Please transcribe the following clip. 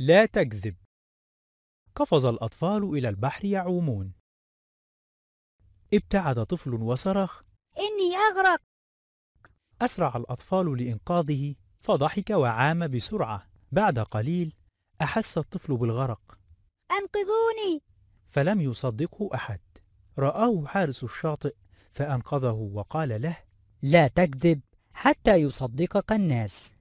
لا تكذب قفز الأطفال إلى البحر يعومون ابتعد طفل وصرخ إني أغرق أسرع الأطفال لإنقاذه فضحك وعام بسرعة بعد قليل أحس الطفل بالغرق أنقذوني فلم يصدقه أحد رآه حارس الشاطئ فأنقذه وقال له لا تكذب حتى يصدقك الناس